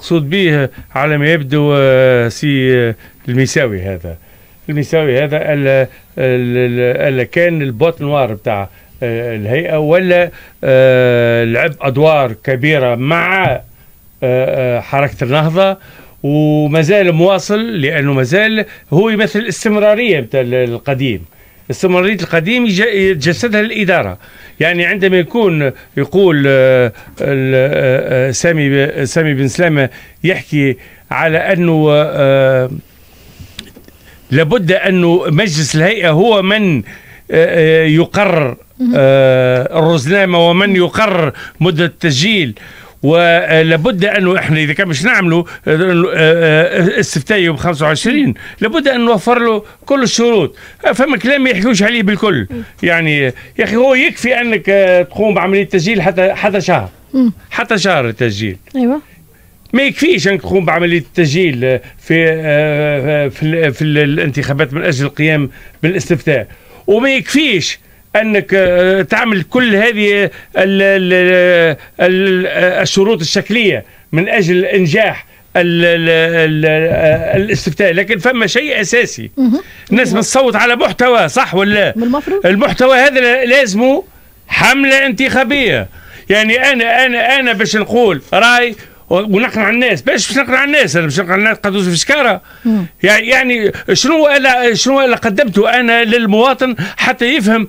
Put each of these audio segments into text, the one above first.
مقصود به على ما يبدو آه، سي آه، المساوي هذا المساوي هذا اللي كان البوت نوار بتاع آه، الهيئه ولا لعب ادوار كبيره مع حركه النهضه ومازال مواصل لانه مازال هو يمثل الاستمراريه القديم الاستمرارية القديم يتجسدها الإدارة يعني عندما يكون يقول آه، آه، آه، سامي سامي بن سلامة يحكي على أنه لابد أنه مجلس الهيئة هو من يقرر الرزنامة ومن يقرر مدة التسجيل ولابد انه احنا اذا كان مش نعمله آه، آه، آه، استفتاء يوم 25 لابد ان نوفر له كل الشروط فما كلام ما يحكوش عليه بالكل يعني يا اخي هو يكفي انك تقوم بعمليه تسجيل حتى حتى شهر حتى شهر التسجيل ايوه ما يكفيش انك تقوم بعمليه التسجيل في في, في الانتخابات من اجل القيام بالاستفتاء وما يكفيش انك آه، تعمل كل هذه آه، آه، الشروط الشكليه من اجل انجاح الاستفتاء لكن فما شيء اساسي الناس بتصوت على محتوى صح ولا المفروض المحتوى هذا لازمه حمله انتخابيه يعني انا انا انا باش نقول راي ونقنع الناس باش باش نقنع الناس انا باش نقنع الناس قدوس في شكارة يعني يعني شنو انا شنو انا قدمته انا للمواطن حتى يفهم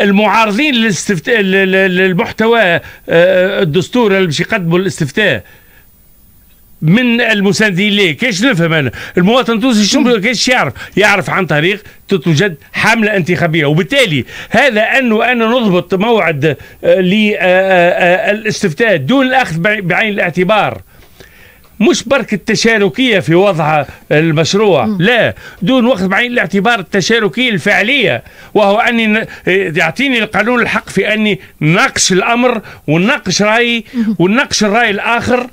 المعارضين للاستفتاء للمحتوى آه، آه، الدستور اللي باش يقدموا الاستفتاء من المساندين ليه كاش نفهم انا المواطن التونسي شنو كاش يعرف يعرف عن طريق توجد حمله انتخابيه وبالتالي هذا انه انا نضبط موعد آه، للاستفتاء دون الاخذ بعين الاعتبار مش برك التشاركيه في وضع المشروع م. لا دون وقت بعين الاعتبار التشاركيه الفعليه وهو اني يعطيني القانون الحق في اني ناقش الامر ونناقش رايي ونناقش الراي الاخر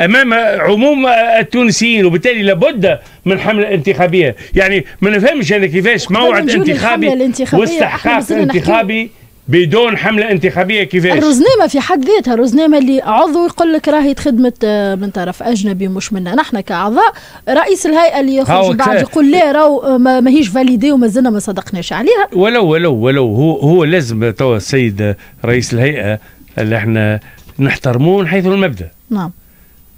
امام عموم التونسيين وبالتالي لابد من حمله انتخابيه يعني ما نفهمش انا كيفاش موعد انتخابي واستحقاق انتخابي بدون حمله انتخابيه كيفاش؟ الرزنامه في حد ذاتها الرزنامه اللي عضو يقول لك راهي تخدمت آه، من طرف اجنبي مش منا نحن كاعضاء رئيس الهيئه اللي يخرج بعد يقول لا راهو آه، ماهيش فاليدي ومازلنا ما صدقناش عليها ولو ولو ولو هو هو لازم توا السيد رئيس الهيئه اللي احنا نحترموه من حيث المبدا نعم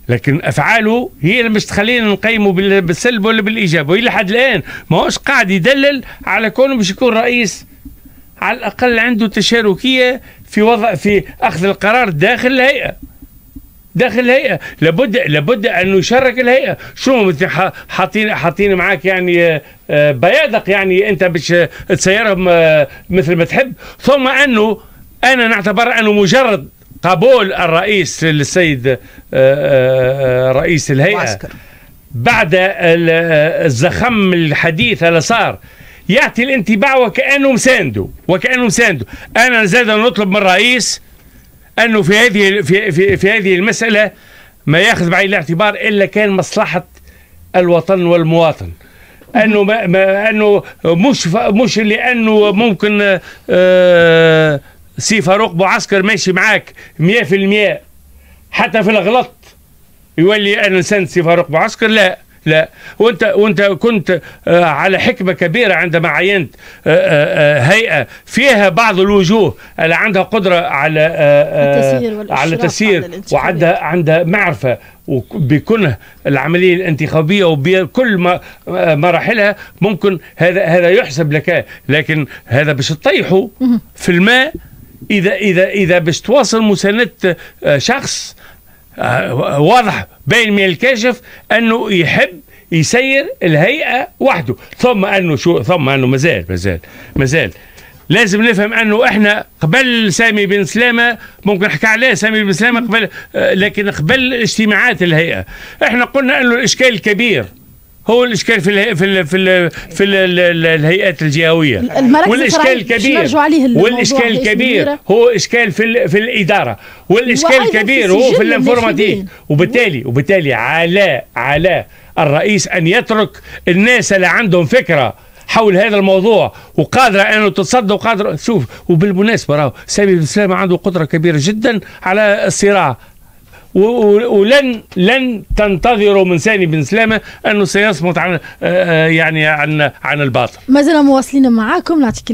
لكن افعاله هي اللي مش تخلينا نقيمه بالسلب ولا بالايجاب والى حد الان ماهوش قاعد يدلل على كونه باش يكون رئيس على الاقل عنده تشاركيه في وضع في اخذ القرار داخل الهيئه داخل الهيئه لابد لابد ان يشارك الهيئه شو حاطين حاطين معاك يعني آه، آه، بيادق يعني انت باش تسيرهم آه، مثل ما تحب ثم انه انا نعتبر انه مجرد قبول الرئيس للسيد رئيس الهيئه معسكر. بعد الزخم الحديث اللي صار يعطي الانطباع وكأنه مسانده وكأنه مسانده أنا زاد نطلب من الرئيس أنه في هذه في, في, في هذه المسألة ما ياخذ بعين الاعتبار إلا كان مصلحة الوطن والمواطن انه ما ما انه مش مش لانه ممكن آه، سي فاروق بوعسكر ماشي معاك 100% حتى في الغلط يولي انا انسان سي فاروق بوعسكر لا لا وانت وانت كنت آه، على حكمه كبيره عندما عينت آه، آه، هيئه فيها بعض الوجوه اللي عندها قدره على على تسيير وعندها عندها معرفه وبكنه العمليه الانتخابيه وبكل مراحلها ممكن هذا هذا يحسب لك لكن هذا باش تطيحه في الماء اذا اذا اذا باش تواصل مسانده شخص آه، واضح بين من الكاشف انه يحب يسير الهيئه وحده ثم انه شو ثم انه مازال مازال مازال لازم نفهم انه احنا قبل سامي بن سلامه ممكن نحكي عليه سامي بن سلامه قبل آه، لكن قبل اجتماعات الهيئه احنا قلنا انه الاشكال الكبير هو الاشكال في الهي... في ال... في ال... في ال... الهيئات الجهويه والاشكال الكبير والاشكال الكبير هو اشكال في ال... في الاداره والاشكال الكبير هو في الانفورماتيك وبالتالي وبالتالي على على الرئيس ان يترك الناس اللي عندهم فكره حول هذا الموضوع وقادرة أنه تتصدى وقادرة شوف وبالمناسبة راهو سامي بن سلامة عنده قدرة كبيرة جدا على الصراع ولن لن تنتظروا من ساني بن سلامه انه سيصمت عن آه، آه، يعني عن عن الباطل. ما زلنا مواصلين معاكم نعطيك